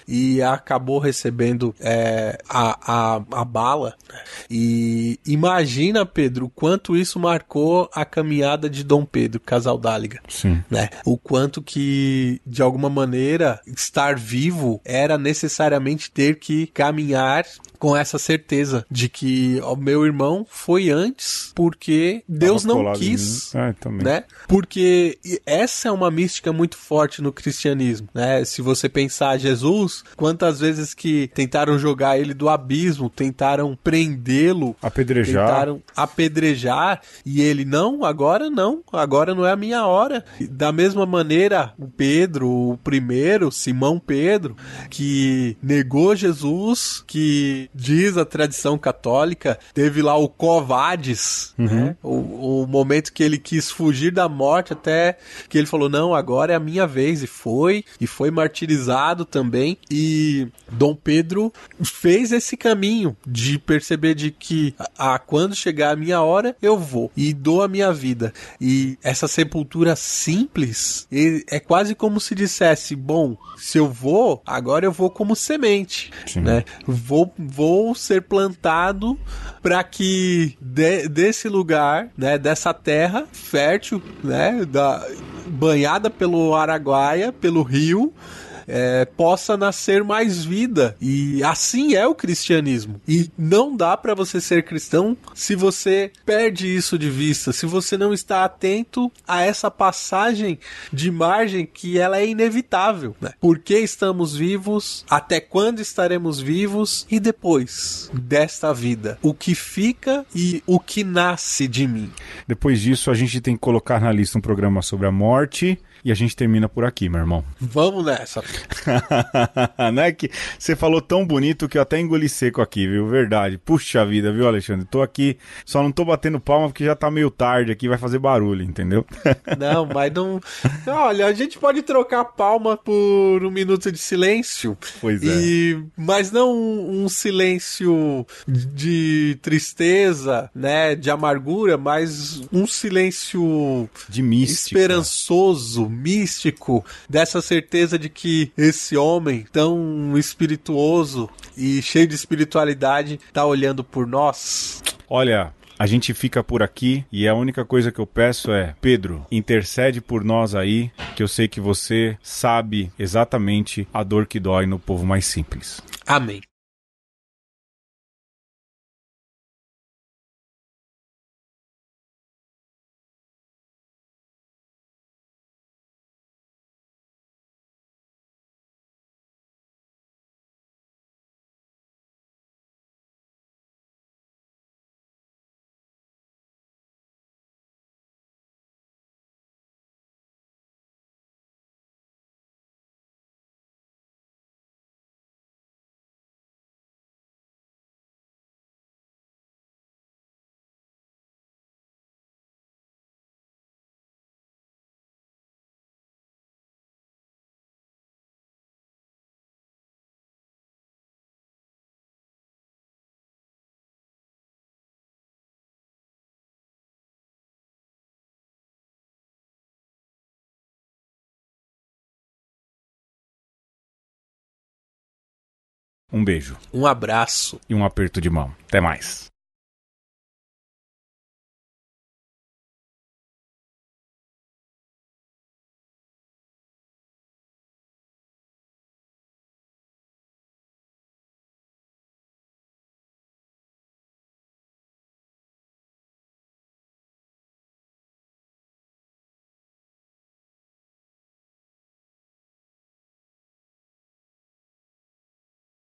e acabou recebendo é, a, a, a bala. E imagina, Pedro, quanto isso marcou a caminhada de Dom Pedro, casal Dáliga. Sim. Né? O quanto que, de alguma maneira, estar vivo era necessário necessariamente ter que caminhar com essa certeza de que o meu irmão foi antes porque Deus não quis, ah, né? Porque essa é uma mística muito forte no cristianismo, né? Se você pensar Jesus, quantas vezes que tentaram jogar ele do abismo, tentaram prendê-lo, apedrejar, tentaram apedrejar e ele não, agora não, agora não é a minha hora. Da mesma maneira, o Pedro, o primeiro, Simão Pedro, que negou Jesus, que diz a tradição católica, teve lá o Covades, uhum. né? O, o, momento que ele quis fugir da morte até que ele falou: "Não, agora é a minha vez" e foi, e foi martirizado também. E Dom Pedro fez esse caminho de perceber de que a, quando chegar a minha hora, eu vou e dou a minha vida. E essa sepultura simples, é quase como se dissesse: "Bom, se eu vou, agora eu vou vou como semente, Sim. né? Vou, vou ser plantado para que de, desse lugar, né, dessa terra fértil, né, da, banhada pelo Araguaia, pelo rio, é, possa nascer mais vida. E assim é o cristianismo. E não dá para você ser cristão se você perde isso de vista, se você não está atento a essa passagem de margem que ela é inevitável. Né? Por que estamos vivos? Até quando estaremos vivos? E depois desta vida? O que fica e o que nasce de mim? Depois disso, a gente tem que colocar na lista um programa sobre a morte e a gente termina por aqui, meu irmão. Vamos nessa. Não é que você falou tão bonito que eu até engoli seco aqui, viu? Verdade. Puxa vida, viu, Alexandre? Tô aqui, só não tô batendo palma porque já tá meio tarde aqui, vai fazer barulho, entendeu? não, mas não. Olha, a gente pode trocar palma por um minuto de silêncio. Pois é. E... Mas não um silêncio de tristeza, né? De amargura, mas um silêncio de mística. esperançoso místico, dessa certeza de que esse homem tão espirituoso e cheio de espiritualidade está olhando por nós? Olha, a gente fica por aqui e a única coisa que eu peço é, Pedro, intercede por nós aí, que eu sei que você sabe exatamente a dor que dói no povo mais simples. Amém. Um beijo. Um abraço. E um aperto de mão. Até mais.